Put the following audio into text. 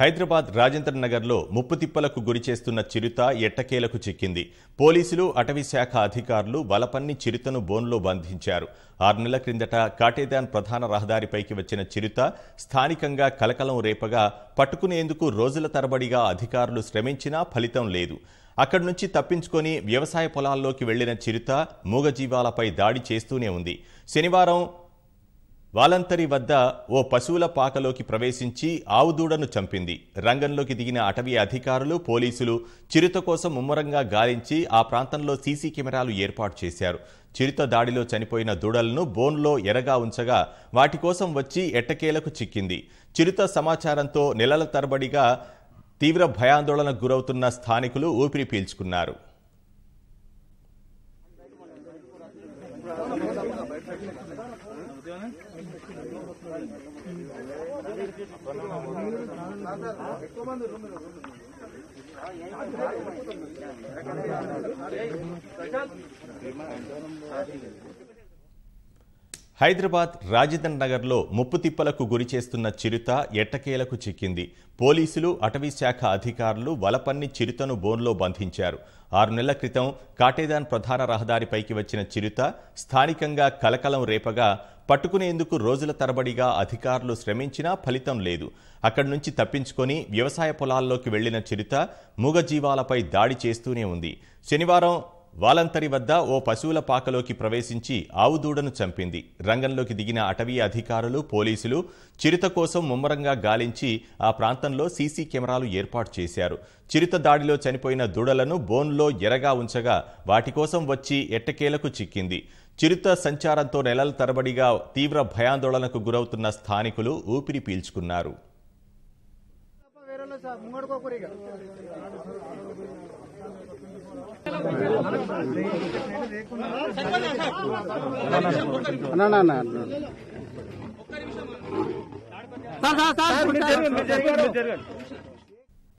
హైదరాబాద్ రాజేంద్ర నగర్లో ముప్పుతిప్పలకు గురి చేస్తున్న చిరుత ఎట్టకేలకు చిక్కింది పోలీసులు అటవీశాఖ అధికారులు బలపన్ని చిరుతను బోన్లో బంధించారు ఆరు నెలల క్రిందట కాటేదాన్ ప్రధాన రహదారిపైకి వచ్చిన చిరుత స్థానికంగా కలకలం రేపగా పట్టుకునేందుకు రోజుల తరబడిగా అధికారులు శ్రమించినా ఫలితం లేదు అక్కడి నుంచి తప్పించుకొని వ్యవసాయ పొలాల్లోకి వెళ్లిన చిరుత మూగజీవాలపై దాడి చేస్తూనే ఉంది శనివారం వాలంతరి వద్ద ఓ పశువుల పాకలోకి ప్రవేశించి ఆవు దూడను చంపింది రంగంలోకి దిగిన అటవీ అధికారులు పోలీసులు చిరుత కోసం ముమ్మరంగా గాలించి ఆ ప్రాంతంలో సీసీ కెమెరాలు ఏర్పాటు చేశారు చిరుత దాడిలో చనిపోయిన దూడలను బోన్లో ఎరగా ఉంచగా వాటి కోసం వచ్చి ఎట్టకేలకు చిక్కింది చిరుత సమాచారంతో నెలల తరబడిగా తీవ్ర భయాందోళనకు గురవుతున్న స్థానికులు ఊపిరి పీల్చుకున్నారు ఉదయం హైదరాబాద్ రాజధన్ నగర్లో ముప్పుతిప్పలకు గురి చేస్తున్న చిరుత ఎట్టకేలకు చిక్కింది పోలీసులు అటవీ శాఖ అధికారులు వలపన్ని చిరుతను బోన్లో బంధించారు ఆరు నెలల క్రితం కాటేదాన్ ప్రధాన రహదారిపైకి వచ్చిన చిరుత స్థానికంగా కలకలం రేపగా పట్టుకునేందుకు రోజుల తరబడిగా అధికారులు శ్రమించినా ఫలితం లేదు అక్కడి నుంచి తప్పించుకొని వ్యవసాయ పొలాల్లోకి వెళ్లిన చిరుత మూగజీవాలపై దాడి చేస్తూనే ఉంది శనివారం వాలంతరి వద్ద ఓ పశువుల పాకలోకి ప్రవేశించి ఆవుదూడను చంపింది రంగంలోకి దిగిన అటవీ అధికారులు పోలీసులు చిరుత కోసం ముమ్మరంగా గాలించి ఆ ప్రాంతంలో సీసీ కెమెరాలు ఏర్పాటు చేశారు చిరుత దాడిలో చనిపోయిన దూడలను బోన్లో ఎరగా ఉంచగా వాటి కోసం వచ్చి ఎట్టకేలకు చిక్కింది చిరుత సంచారంతో నెలల తరబడిగా తీవ్ర భయాందోళనకు గురవుతున్న స్థానికులు ఊపిరి పీల్చుకున్నారు సార్ సార్ సార్